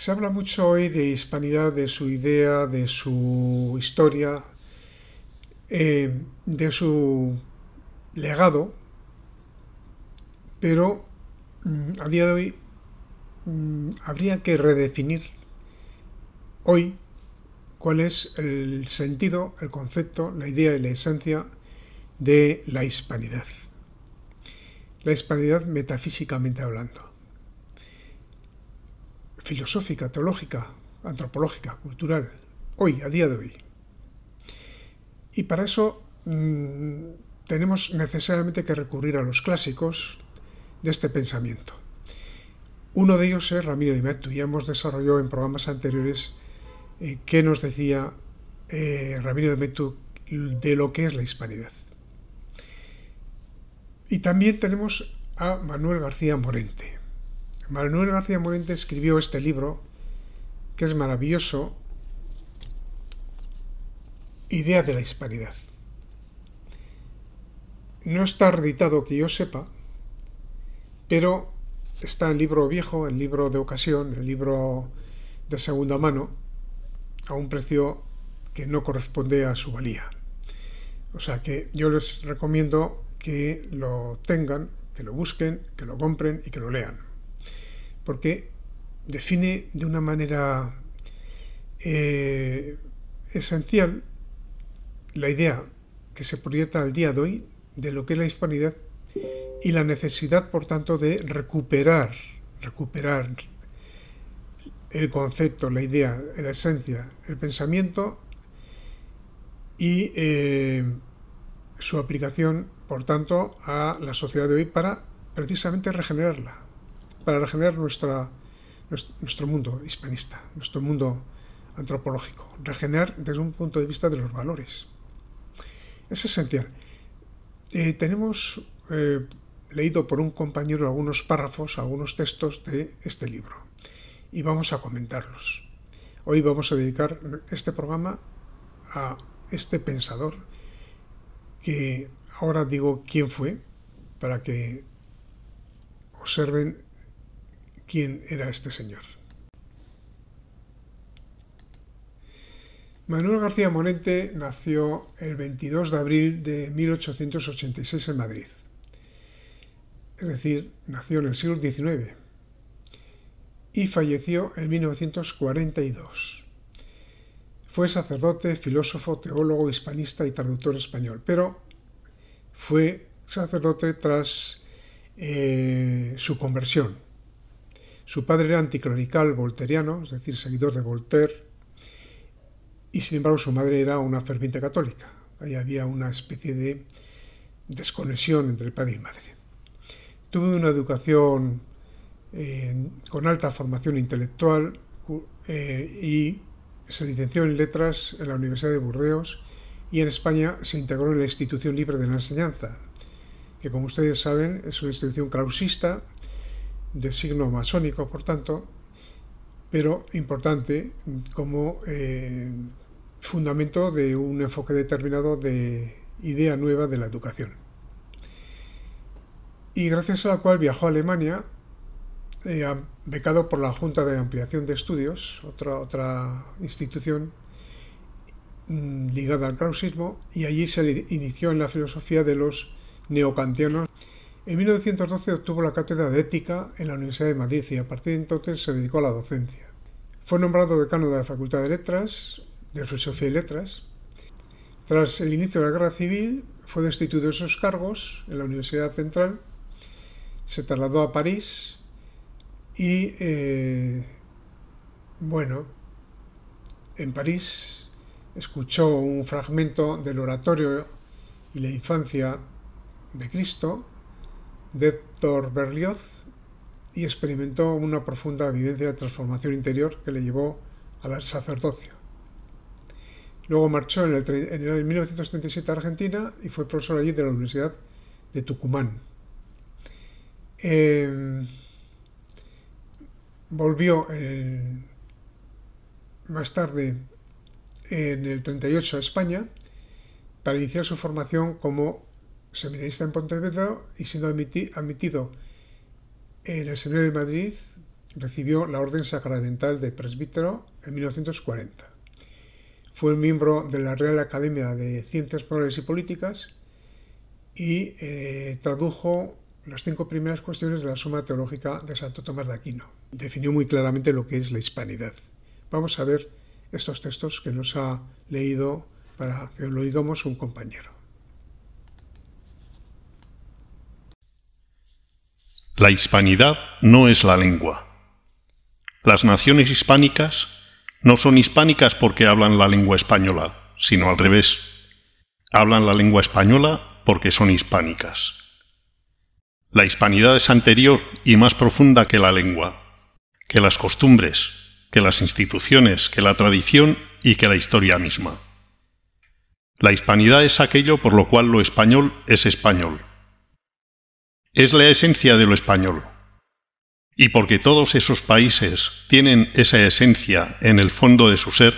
Se habla mucho hoy de hispanidad, de su idea, de su historia, eh, de su legado, pero mm, a día de hoy mm, habría que redefinir hoy cuál es el sentido, el concepto, la idea y la esencia de la hispanidad. La hispanidad metafísicamente hablando filosófica, teológica, antropológica, cultural, hoy, a día de hoy. Y para eso mm, tenemos necesariamente que recurrir a los clásicos de este pensamiento. Uno de ellos es Ramiro de Metu. Ya hemos desarrollado en programas anteriores eh, qué nos decía eh, Ramiro de Metu de lo que es la hispanidad. Y también tenemos a Manuel García Morente. Manuel García Morente escribió este libro, que es maravilloso, Idea de la Hispanidad. No está editado que yo sepa, pero está en libro viejo, en libro de ocasión, en libro de segunda mano, a un precio que no corresponde a su valía. O sea que yo les recomiendo que lo tengan, que lo busquen, que lo compren y que lo lean porque define de una manera eh, esencial la idea que se proyecta al día de hoy de lo que es la hispanidad y la necesidad, por tanto, de recuperar, recuperar el concepto, la idea, la esencia, el pensamiento y eh, su aplicación, por tanto, a la sociedad de hoy para precisamente regenerarla, para regenerar nuestra, nuestro, nuestro mundo hispanista, nuestro mundo antropológico, regenerar desde un punto de vista de los valores. Es esencial. Eh, tenemos eh, leído por un compañero algunos párrafos, algunos textos de este libro y vamos a comentarlos. Hoy vamos a dedicar este programa a este pensador que ahora digo quién fue para que observen quién era este señor. Manuel García Morente nació el 22 de abril de 1886 en Madrid. Es decir, nació en el siglo XIX y falleció en 1942. Fue sacerdote, filósofo, teólogo, hispanista y traductor español, pero fue sacerdote tras eh, su conversión su padre era anticlerical volteriano, es decir, seguidor de Voltaire, y sin embargo su madre era una ferviente católica. Ahí había una especie de desconexión entre padre y madre. Tuvo una educación eh, con alta formación intelectual eh, y se licenció en letras en la Universidad de Burdeos y en España se integró en la Institución Libre de la Enseñanza, que como ustedes saben es una institución clausista de signo masónico, por tanto, pero importante como eh, fundamento de un enfoque determinado de idea nueva de la educación. Y gracias a la cual viajó a Alemania, eh, becado por la Junta de Ampliación de Estudios, otra, otra institución mm, ligada al krausismo, y allí se inició en la filosofía de los neocantianos en 1912 obtuvo la cátedra de Ética en la Universidad de Madrid y a partir de entonces se dedicó a la docencia. Fue nombrado decano de la Facultad de Letras, de Filosofía y Letras. Tras el inicio de la Guerra Civil, fue destituido de sus cargos en la Universidad Central, se trasladó a París y, eh, bueno, en París escuchó un fragmento del oratorio y la infancia de Cristo de Héctor Berlioz y experimentó una profunda vivencia de transformación interior que le llevó al sacerdocio. Luego marchó en, el, en 1937 a Argentina y fue profesor allí de la Universidad de Tucumán. Em, volvió eh, más tarde en el 38 a España para iniciar su formación como seminarista en Pontevedra y siendo admitido en el Seminario de Madrid, recibió la Orden Sacramental de Presbítero en 1940. Fue miembro de la Real Academia de Ciencias Morales y Políticas y eh, tradujo las cinco primeras cuestiones de la Suma Teológica de Santo Tomás de Aquino. Definió muy claramente lo que es la hispanidad. Vamos a ver estos textos que nos ha leído para que lo digamos un compañero. La hispanidad no es la lengua. Las naciones hispánicas no son hispánicas porque hablan la lengua española, sino al revés. Hablan la lengua española porque son hispánicas. La hispanidad es anterior y más profunda que la lengua, que las costumbres, que las instituciones, que la tradición y que la historia misma. La hispanidad es aquello por lo cual lo español es español es la esencia de lo español. Y porque todos esos países tienen esa esencia en el fondo de su ser,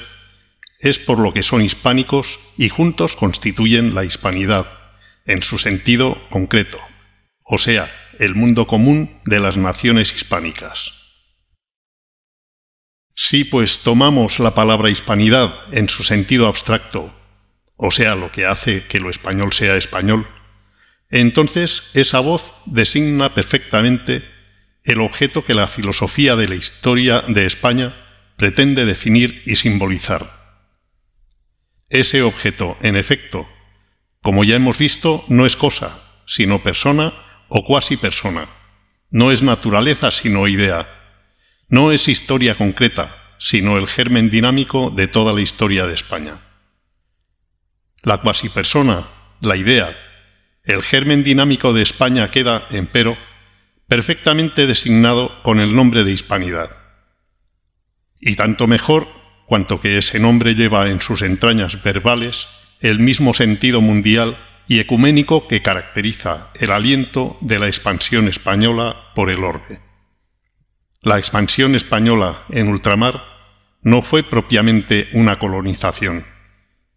es por lo que son hispánicos y juntos constituyen la hispanidad, en su sentido concreto, o sea, el mundo común de las naciones hispánicas. Si pues tomamos la palabra hispanidad en su sentido abstracto, o sea, lo que hace que lo español sea español, entonces esa voz designa perfectamente el objeto que la filosofía de la historia de España pretende definir y simbolizar. Ese objeto, en efecto, como ya hemos visto, no es cosa, sino persona o cuasi persona. No es naturaleza, sino idea. No es historia concreta, sino el germen dinámico de toda la historia de España. La cuasi persona, la idea, el germen dinámico de España queda, empero, perfectamente designado con el nombre de Hispanidad. Y tanto mejor cuanto que ese nombre lleva en sus entrañas verbales el mismo sentido mundial y ecuménico que caracteriza el aliento de la expansión española por el orbe. La expansión española en ultramar no fue propiamente una colonización,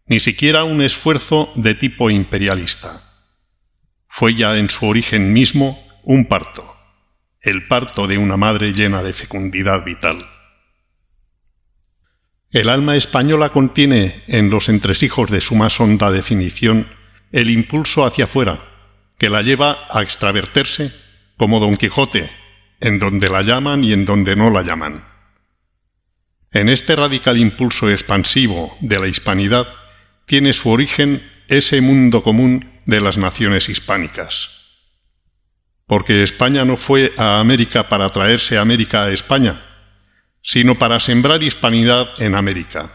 ni siquiera un esfuerzo de tipo imperialista fue ya en su origen mismo un parto, el parto de una madre llena de fecundidad vital. El alma española contiene en los entresijos de su más honda definición el impulso hacia afuera, que la lleva a extraverterse como Don Quijote, en donde la llaman y en donde no la llaman. En este radical impulso expansivo de la hispanidad tiene su origen ese mundo común de las naciones hispánicas. Porque España no fue a América para traerse América a España, sino para sembrar hispanidad en América.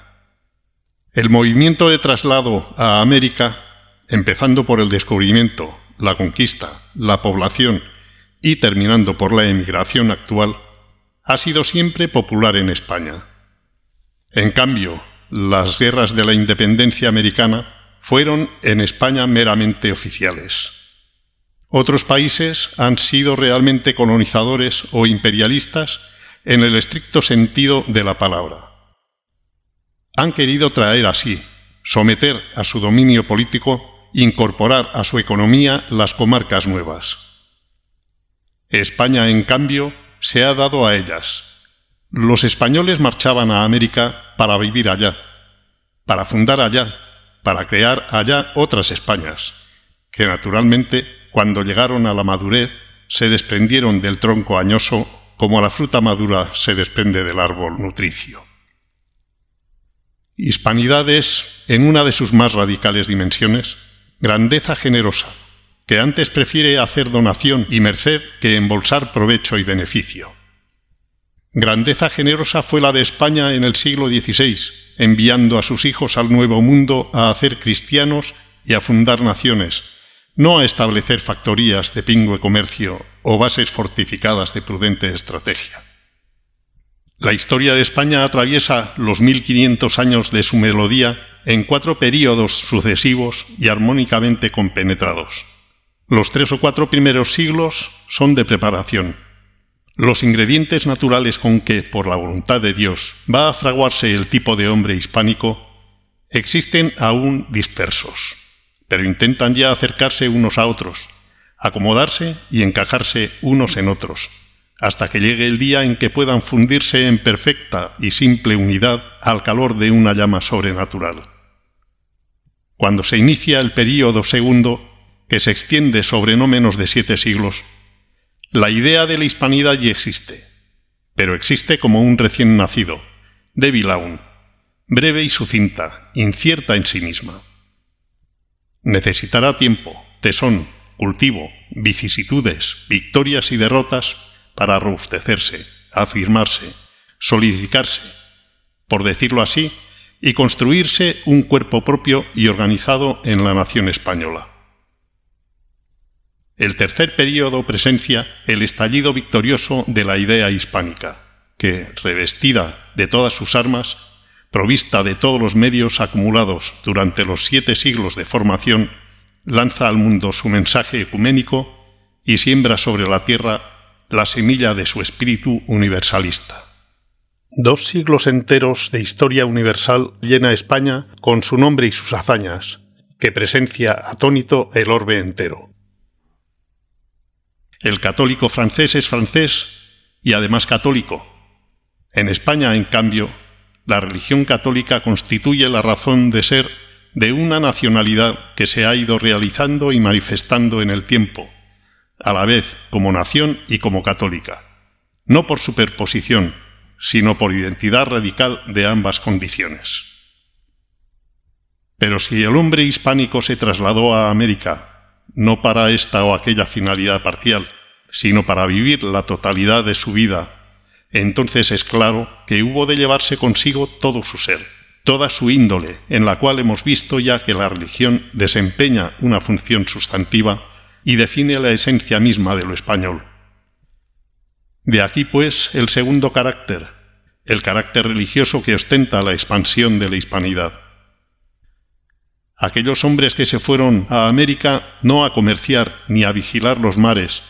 El movimiento de traslado a América, empezando por el descubrimiento, la conquista, la población y terminando por la emigración actual, ha sido siempre popular en España. En cambio, las guerras de la independencia americana fueron en España meramente oficiales. Otros países han sido realmente colonizadores o imperialistas en el estricto sentido de la palabra. Han querido traer así, someter a su dominio político, incorporar a su economía las comarcas nuevas. España, en cambio, se ha dado a ellas. Los españoles marchaban a América para vivir allá, para fundar allá para crear allá otras Españas, que naturalmente, cuando llegaron a la madurez, se desprendieron del tronco añoso como la fruta madura se desprende del árbol nutricio. Hispanidad es, en una de sus más radicales dimensiones, grandeza generosa, que antes prefiere hacer donación y merced que embolsar provecho y beneficio. Grandeza generosa fue la de España en el siglo XVI, enviando a sus hijos al nuevo mundo a hacer cristianos y a fundar naciones, no a establecer factorías de pingüe comercio o bases fortificadas de prudente estrategia. La historia de España atraviesa los 1500 años de su melodía en cuatro períodos sucesivos y armónicamente compenetrados. Los tres o cuatro primeros siglos son de preparación, los ingredientes naturales con que, por la voluntad de Dios, va a fraguarse el tipo de hombre hispánico existen aún dispersos, pero intentan ya acercarse unos a otros, acomodarse y encajarse unos en otros, hasta que llegue el día en que puedan fundirse en perfecta y simple unidad al calor de una llama sobrenatural. Cuando se inicia el período segundo, que se extiende sobre no menos de siete siglos, la idea de la hispanidad ya existe, pero existe como un recién nacido, débil aún, breve y sucinta, incierta en sí misma. Necesitará tiempo, tesón, cultivo, vicisitudes, victorias y derrotas para robustecerse, afirmarse, solidificarse, por decirlo así, y construirse un cuerpo propio y organizado en la nación española. El tercer periodo presencia el estallido victorioso de la idea hispánica, que, revestida de todas sus armas, provista de todos los medios acumulados durante los siete siglos de formación, lanza al mundo su mensaje ecuménico y siembra sobre la tierra la semilla de su espíritu universalista. Dos siglos enteros de historia universal llena España con su nombre y sus hazañas, que presencia atónito el orbe entero. El católico francés es francés y además católico. En España, en cambio, la religión católica constituye la razón de ser de una nacionalidad que se ha ido realizando y manifestando en el tiempo, a la vez como nación y como católica, no por superposición, sino por identidad radical de ambas condiciones. Pero si el hombre hispánico se trasladó a América no para esta o aquella finalidad parcial, sino para vivir la totalidad de su vida. Entonces es claro que hubo de llevarse consigo todo su ser, toda su índole, en la cual hemos visto ya que la religión desempeña una función sustantiva y define la esencia misma de lo español. De aquí, pues, el segundo carácter, el carácter religioso que ostenta la expansión de la hispanidad aquellos hombres que se fueron a América no a comerciar ni a vigilar los mares,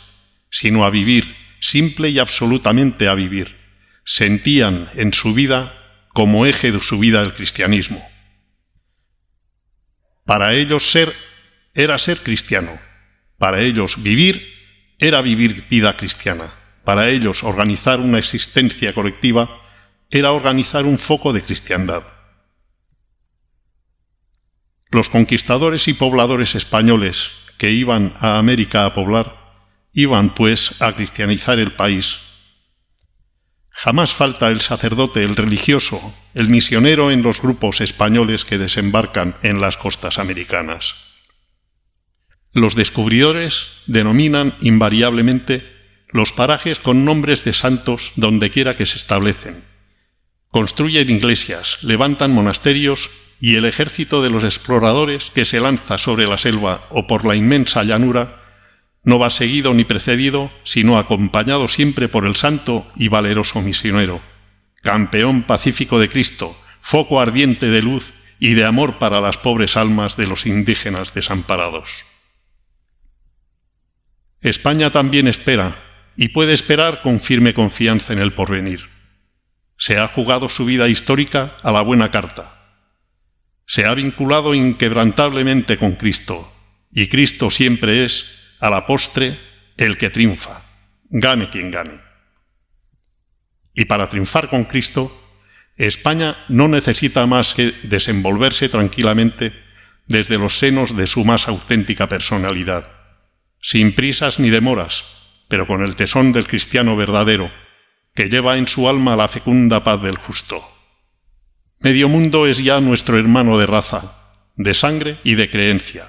sino a vivir, simple y absolutamente a vivir. Sentían en su vida como eje de su vida el cristianismo. Para ellos ser era ser cristiano. Para ellos vivir era vivir vida cristiana. Para ellos organizar una existencia colectiva era organizar un foco de cristiandad. Los conquistadores y pobladores españoles que iban a América a poblar, iban pues a cristianizar el país. Jamás falta el sacerdote, el religioso, el misionero en los grupos españoles que desembarcan en las costas americanas. Los descubridores denominan invariablemente los parajes con nombres de santos dondequiera que se establecen. Construyen iglesias, levantan monasterios y el ejército de los exploradores que se lanza sobre la selva o por la inmensa llanura no va seguido ni precedido, sino acompañado siempre por el santo y valeroso misionero, campeón pacífico de Cristo, foco ardiente de luz y de amor para las pobres almas de los indígenas desamparados. España también espera, y puede esperar con firme confianza en el porvenir. Se ha jugado su vida histórica a la buena carta se ha vinculado inquebrantablemente con Cristo, y Cristo siempre es, a la postre, el que triunfa, gane quien gane. Y para triunfar con Cristo, España no necesita más que desenvolverse tranquilamente desde los senos de su más auténtica personalidad, sin prisas ni demoras, pero con el tesón del cristiano verdadero, que lleva en su alma la fecunda paz del justo. Medio mundo es ya nuestro hermano de raza, de sangre y de creencia.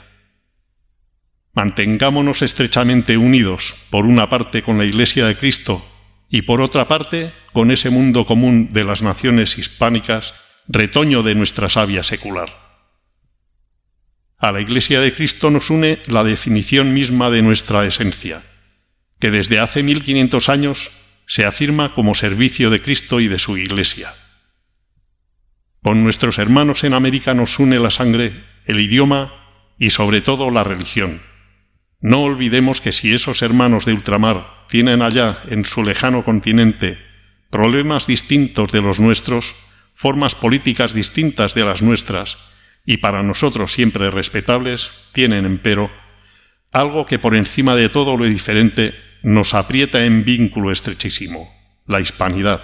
Mantengámonos estrechamente unidos, por una parte con la Iglesia de Cristo y por otra parte con ese mundo común de las naciones hispánicas, retoño de nuestra savia secular. A la Iglesia de Cristo nos une la definición misma de nuestra esencia, que desde hace 1500 años se afirma como servicio de Cristo y de su Iglesia. Con nuestros hermanos en América nos une la sangre, el idioma y sobre todo la religión. No olvidemos que si esos hermanos de ultramar tienen allá, en su lejano continente, problemas distintos de los nuestros, formas políticas distintas de las nuestras, y para nosotros siempre respetables, tienen, empero, algo que por encima de todo lo diferente nos aprieta en vínculo estrechísimo, la hispanidad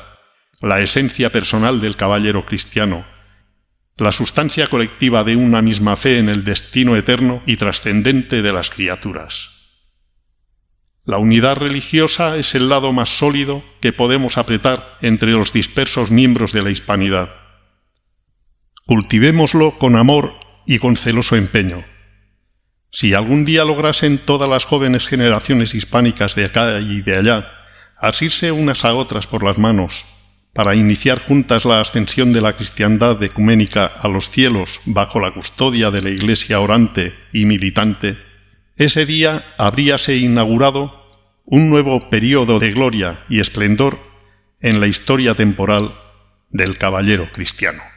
la esencia personal del caballero cristiano, la sustancia colectiva de una misma fe en el destino eterno y trascendente de las criaturas. La unidad religiosa es el lado más sólido que podemos apretar entre los dispersos miembros de la hispanidad. Cultivémoslo con amor y con celoso empeño. Si algún día lograsen todas las jóvenes generaciones hispánicas de acá y de allá asirse unas a otras por las manos para iniciar juntas la ascensión de la cristiandad ecuménica a los cielos bajo la custodia de la Iglesia orante y militante, ese día habríase inaugurado un nuevo periodo de gloria y esplendor en la historia temporal del caballero cristiano.